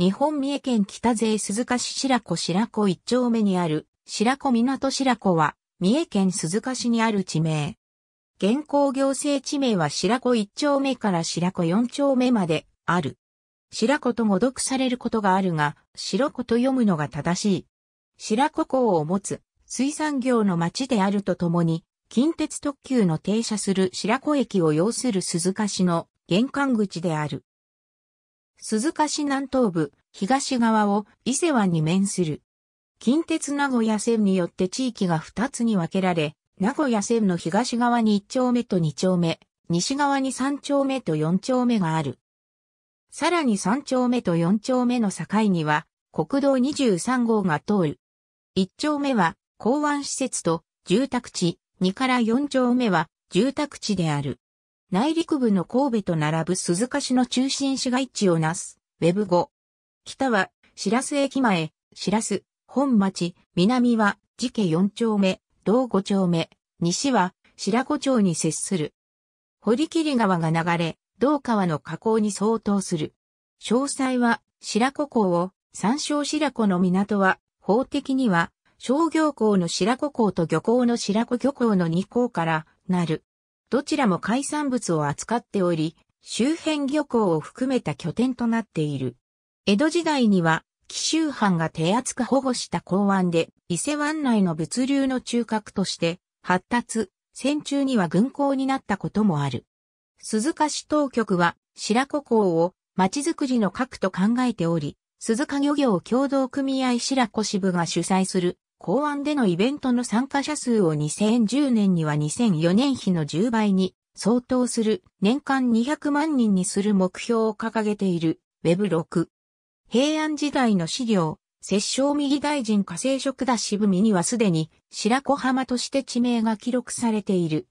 日本三重県北勢鈴鹿市白子白子一丁目にある白子港白子は三重県鈴鹿市にある地名。現行行政地名は白子一丁目から白子四丁目まである。白子と誤読されることがあるが、白子と読むのが正しい。白子港を持つ水産業の町であるとともに、近鉄特急の停車する白子駅を要する鈴鹿市の玄関口である。鈴鹿市南東部、東側を伊勢湾に面する。近鉄名古屋線によって地域が2つに分けられ、名古屋線の東側に1丁目と2丁目、西側に3丁目と4丁目がある。さらに3丁目と4丁目の境には、国道23号が通る。1丁目は、港湾施設と住宅地、2から4丁目は住宅地である。内陸部の神戸と並ぶ鈴鹿市の中心市街地をなす、ウェブ5。北は、白洲駅前、白洲、本町、南は、時家4丁目、道5丁目、西は、白子町に接する。堀切川が流れ、道川の河口に相当する。詳細は、白子港を、山椒白子の港は、法的には、商業港の白子港と漁港の白子漁港の2港からなる。どちらも海産物を扱っており、周辺漁港を含めた拠点となっている。江戸時代には、紀州藩が手厚く保護した港湾で、伊勢湾内の物流の中核として、発達、戦中には軍港になったこともある。鈴鹿市当局は、白子港を町づくりの核と考えており、鈴鹿漁業協同組合白子支部が主催する公安でのイベントの参加者数を2010年には2004年比の10倍に相当する年間200万人にする目標を掲げている Web6。平安時代の資料、摂政右大臣火星職だ渋みにはすでに白子浜として地名が記録されている。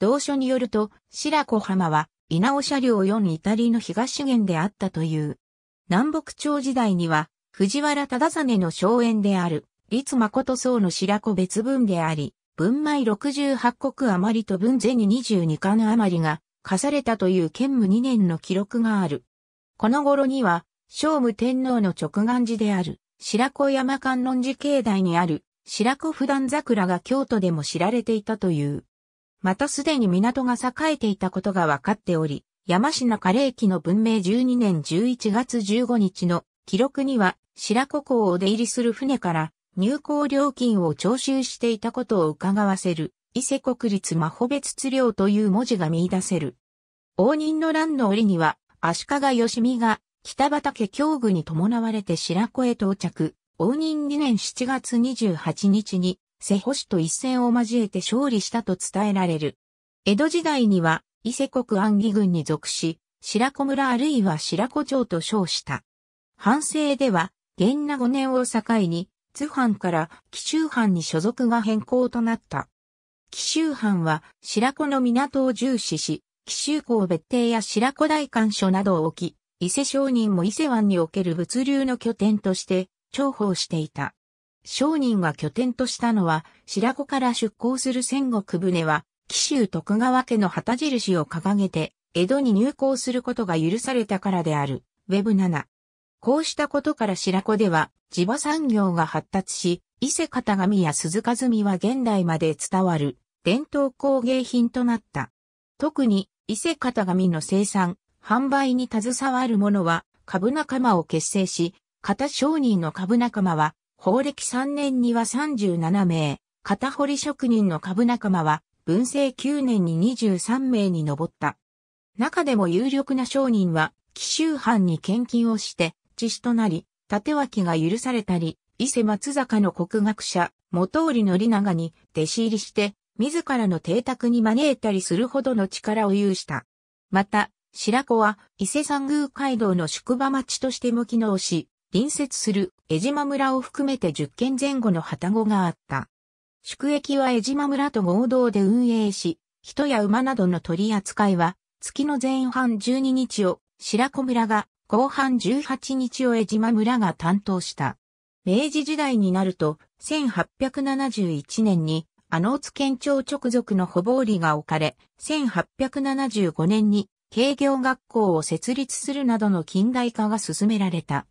同書によると白子浜は稲尾車両4イタリの東源であったという。南北朝時代には藤原忠実の荘園である立誠僧の白子別文であり、文米68国余りと文銭22巻余りが課されたという兼務2年の記録がある。この頃には、聖武天皇の直眼寺である、白子山観音寺境内にある、白子普段桜が京都でも知られていたという。またすでに港が栄えていたことが分かっており、山品加齢駅の文明12年11月15日の記録には、白子港を出入りする船から、入港料金を徴収していたことを伺わせる、伊勢国立魔法別ツ領という文字が見出せる。応仁の乱の折には、足利義美が北畠京具に伴われて白子へ到着、応仁2年7月28日に、瀬保氏と一戦を交えて勝利したと伝えられる。江戸時代には、伊勢国安義軍に属し、白子村あるいは白子町と称した。反省では、元那5年を境に、津藩から紀州藩に所属が変更となった。紀州藩は白子の港を重視し、紀州港別邸や白子大官所などを置き、伊勢商人も伊勢湾における物流の拠点として重宝していた。商人が拠点としたのは、白子から出港する戦国船は、紀州徳川家の旗印を掲げて、江戸に入港することが許されたからである。w e b 7。こうしたことから白子では地場産業が発達し、伊勢型紙や鈴鹿積は現代まで伝わる伝統工芸品となった。特に伊勢型紙の生産、販売に携わる者は株仲間を結成し、型商人の株仲間は法暦3年には37名、片り職人の株仲間は文政9年に23名に上った。中でも有力な商人は、紀州藩に献金をして、実地となり、縦脇が許されたり、伊勢松坂の国学者、元織の長に弟子入りして、自らの邸宅に招いたりするほどの力を有した。また、白子は伊勢山宮街道の宿場町としても機能し、隣接する江島村を含めて10軒前後の旗子があった。宿駅は江島村と合同で運営し、人や馬などの取り扱いは、月の前半12日を白子村が後半18日を江島村が担当した。明治時代になると、1871年に、阿能津県庁直属の保防理が置かれ、1875年に、軽業学校を設立するなどの近代化が進められた。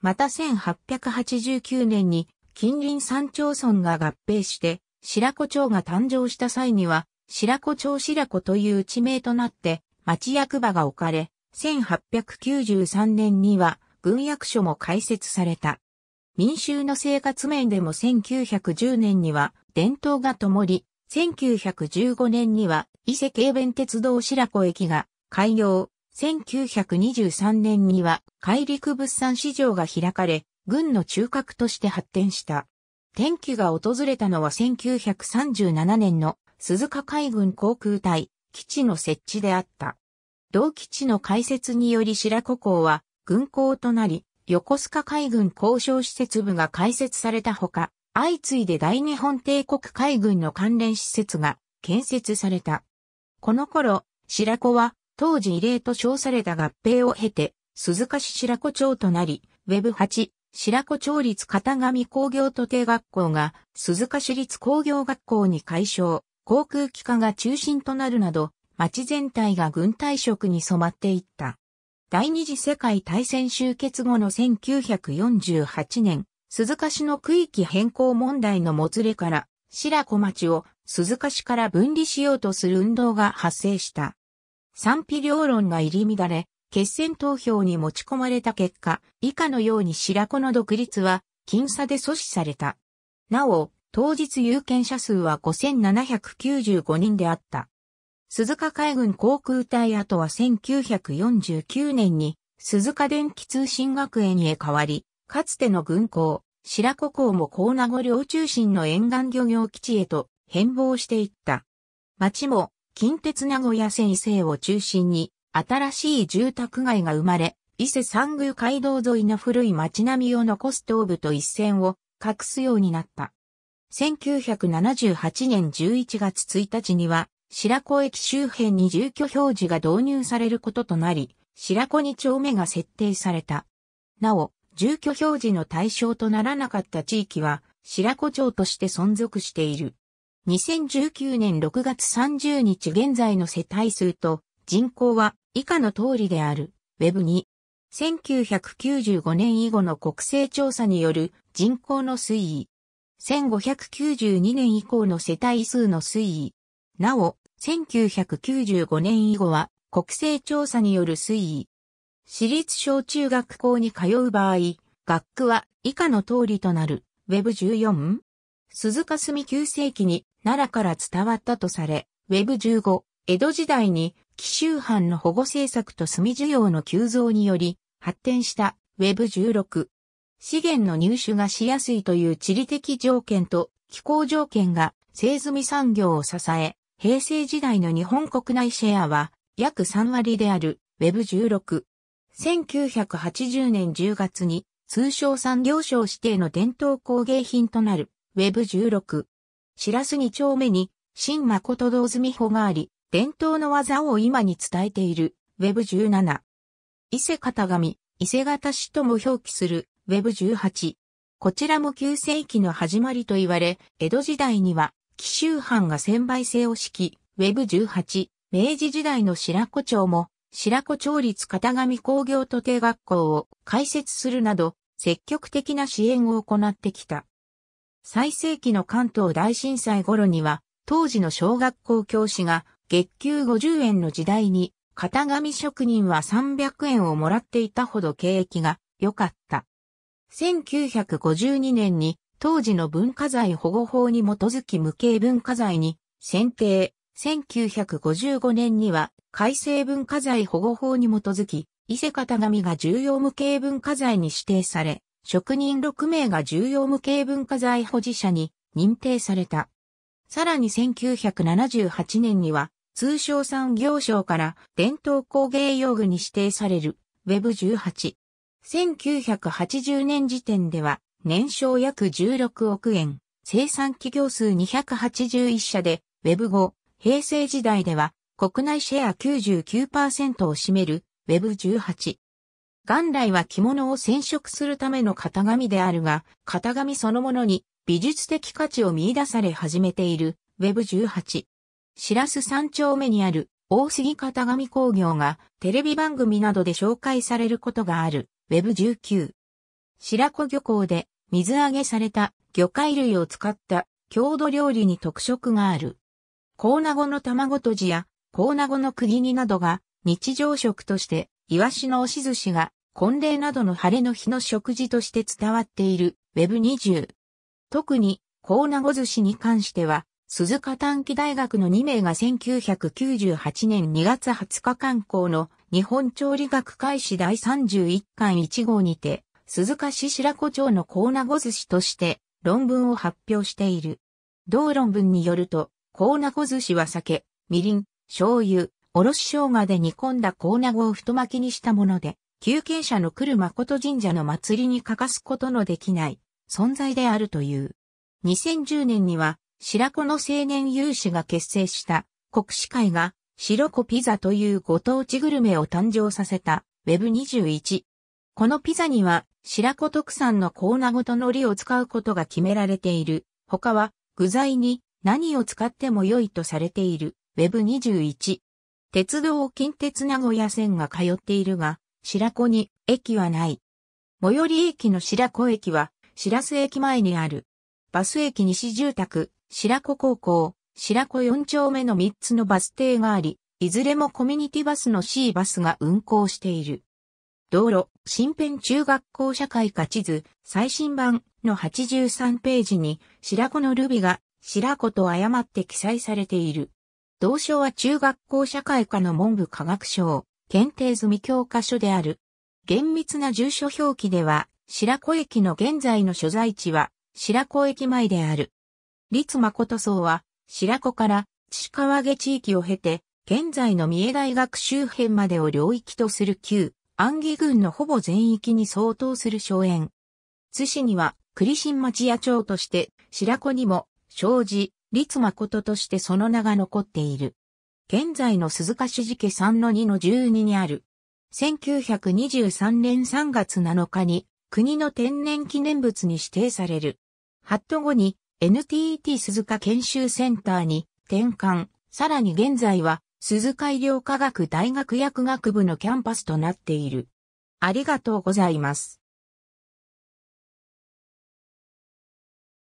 また1889年に、近隣三町村が合併して、白子町が誕生した際には、白子町白子という地名となって、町役場が置かれ、1893年には軍役所も開設された。民衆の生活面でも1910年には伝統が灯り、1915年には伊勢軽便鉄道白子駅が開業、1923年には海陸物産市場が開かれ、軍の中核として発展した。天気が訪れたのは1937年の鈴鹿海軍航空隊基地の設置であった。同基地の開設により白子港は軍港となり、横須賀海軍交渉施設部が開設されたほか、相次いで大日本帝国海軍の関連施設が建設された。この頃、白子は当時異例と称された合併を経て、鈴鹿市白子町となり、Web8、白子町立片上工業徒弟学校が鈴鹿市立工業学校に改称、航空機科が中心となるなど、町全体が軍隊色に染まっていった。第二次世界大戦終結後の1948年、鈴鹿市の区域変更問題のもつれから、白子町を鈴鹿市から分離しようとする運動が発生した。賛否両論が入り乱れ、決選投票に持ち込まれた結果、以下のように白子の独立は、僅差で阻止された。なお、当日有権者数は5795人であった。鈴鹿海軍航空隊跡は1949年に鈴鹿電気通信学園へ変わり、かつての軍港、白子港も高名護領中心の沿岸漁業基地へと変貌していった。町も近鉄名古屋線伊勢を中心に新しい住宅街が生まれ、伊勢三宮街道沿いの古い町並みを残す東部と一線を隠すようになった。1978年11月1日には白子駅周辺に住居表示が導入されることとなり、白子2丁目が設定された。なお、住居表示の対象とならなかった地域は、白子町として存続している。2019年6月30日現在の世帯数と人口は以下の通りである。Web 2。1995年以後の国勢調査による人口の推移。1592年以降の世帯数の推移。なお、1995年以後は国勢調査による推移。私立小中学校に通う場合、学区は以下の通りとなる。Web14? 鈴鹿住9世紀に奈良から伝わったとされ、Web15、江戸時代に紀州藩の保護政策と墨需要の急増により発展した Web16。資源の入手がしやすいという地理的条件と気候条件が製炭産業を支え、平成時代の日本国内シェアは約3割である Web16。1980年10月に通商産業省指定の伝統工芸品となる Web16。白洲2丁目に新誠堂住穂があり、伝統の技を今に伝えている Web17。伊勢型紙、伊勢型紙とも表記する Web18。こちらも旧世紀の始まりと言われ、江戸時代には紀州藩が専売制を敷き、Web18、明治時代の白子町も、白子町立片上工業徒弟学校を開設するなど、積極的な支援を行ってきた。最盛期の関東大震災頃には、当時の小学校教師が月給50円の時代に、型紙職人は300円をもらっていたほど景気が良かった。1952年に当時の文化財保護法に基づき無形文化財に選定。1955年には改正文化財保護法に基づき、伊勢型紙が重要無形文化財に指定され、職人6名が重要無形文化財保持者に認定された。さらに1978年には、通商産業省から伝統工芸用具に指定される Web18。1980年時点では年商約16億円、生産企業数281社で、Web5、平成時代では、国内シェア99%を占める Web18。元来は着物を染色するための型紙であるが、型紙そのものに美術的価値を見出され始めている Web18。白洲三丁目にある大杉型紙工業がテレビ番組などで紹介されることがある Web19。白子漁港で水揚げされた魚介類を使った郷土料理に特色がある。コーナゴの卵とじやコーナゴの釘煮などが日常食として、イワシの押し寿司が婚礼などの晴れの日の食事として伝わっている Web20。特にコーナゴ寿司に関しては、鈴鹿短期大学の2名が1998年2月20日刊行の日本調理学開始第31巻1号にて、鈴鹿市白子町のコーナゴ寿司として論文を発表している。同論文によると、コーナゴ寿司は酒、みりん、醤油、おろし生姜で煮込んだコーナゴを太巻きにしたもので、休憩者の来る誠神社の祭りに欠かすことのできない存在であるという。2010年には、白子の青年有志が結成した国士会が白子ピザというご当地グルメを誕生させた Web21。このピザには白子特産のコーナごと海苔を使うことが決められている。他は、具材に何を使っても良いとされている。Web21。鉄道近鉄名古屋線が通っているが、白子に駅はない。最寄り駅の白子駅は、白洲駅前にある。バス駅西住宅、白子高校、白子4丁目の3つのバス停があり、いずれもコミュニティバスの C バスが運行している。道路、新編中学校社会科地図、最新版の83ページに、白子のルビが、白子と誤って記載されている。同書は中学校社会科の文部科学省、検定済み教科書である。厳密な住所表記では、白子駅の現在の所在地は、白子駅前である。立誠荘は、白子から、千川毛地域を経て、現在の三重大学周辺までを領域とする旧、安義郡のほぼ全域に相当する荘園。津市には、栗新町野町として、白子にも、庄司、立誠としてその名が残っている。現在の鈴鹿市寺家3の2の12にある。1923年3月7日に国の天然記念物に指定される。ハッ後に NTT 鈴鹿研修センターに転換、さらに現在は鈴海療科学大学薬学部のキャンパスとなっている。ありがとうございます。